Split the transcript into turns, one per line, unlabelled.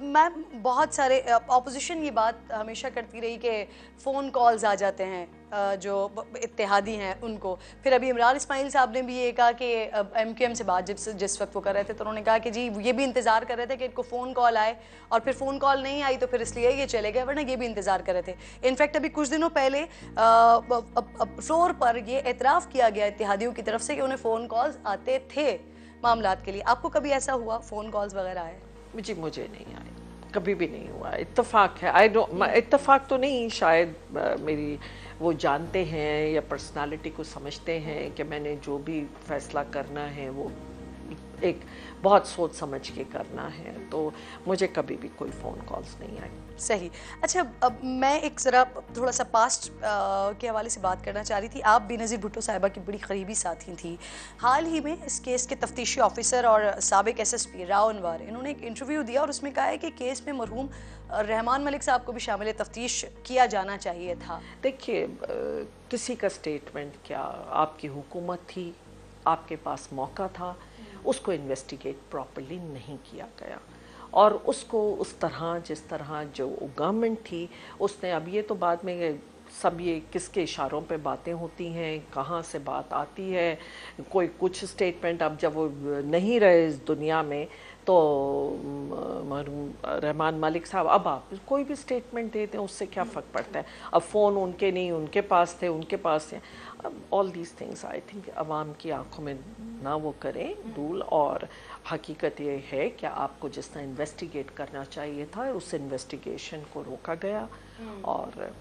Ma'am बहुत सारे opposition ये बात हमेशा करती रही कि फ़ोन कॉल्स आ जाते हैं जो इतिहादी हैं उनको फिर अभी इमरान इसमाइल साहब ने भी ये कहा कि एम क्यू एम से बात जिस जिस वक्त वो कर रहे थे तो उन्होंने कहा कि जी ये भी इंतज़ार कर रहे थे कि इनको फ़ोन कॉल आए और फिर फ़ोन कॉल नहीं आई तो फिर इसलिए ये चले गए वरना ये भी इंतज़ार कर रहे थे इनफैक्ट अभी कुछ दिनों पहले फ्लोर पर यह एतराफ़ किया गया इतिहादियों की तरफ से कि उन्हें फ़ोन कॉल्स आते थे मामला के लिए आपको कभी ऐसा हुआ फ़ोन कॉल्स वगैरह आए
मुझे मुझे नहीं आए कभी भी नहीं हुआ इतफाक़ है आई डों इतफाक तो नहीं शायद मेरी वो जानते हैं या पर्सनालिटी को समझते हैं कि मैंने जो भी फैसला करना है वो एक बहुत सोच समझ के करना है तो मुझे कभी भी कोई फ़ोन कॉल्स नहीं आई
सही अच्छा अब मैं एक ज़रा थोड़ा सा पास्ट के हवाले से बात करना चाह रही थी आप बेनज़ीर भुट्टो साहिबा की बड़ी करीबी साथी थी हाल ही में इस केस के तफ्तीशी ऑफिसर और सबक एस एस पी राव इन्होंने एक इंटरव्यू दिया और उसमें कहा है कि केस में मरहूम रहमान मलिक साहब को भी शामिल तफ्तीश किया जाना चाहिए था
देखिए किसी का स्टेटमेंट क्या आपकी हुकूमत थी आपके पास मौका था उसको इन्वेस्टिगेट प्रॉपरली नहीं किया गया और उसको उस तरह जिस तरह जो गवर्नमेंट थी उसने अब ये तो बाद में सब ये किसके इशारों पे बातें होती हैं कहाँ से बात आती है कोई कुछ स्टेटमेंट अब जब वो नहीं रहे इस दुनिया में तो मरूम रहमान मलिक साहब अब आप कोई भी स्टेटमेंट दे दें उससे क्या फ़र्क पड़ता है अब फ़ोन उनके नहीं उनके पास थे उनके पास थे अब all these things I think आवाम की आंखों में ना वो करें दूल और हकीकत ये है कि आपको जिस तरह इन्वेस्टिगेट करना चाहिए था उस इन्वेस्टिगेशन को रोका गया हम्म। और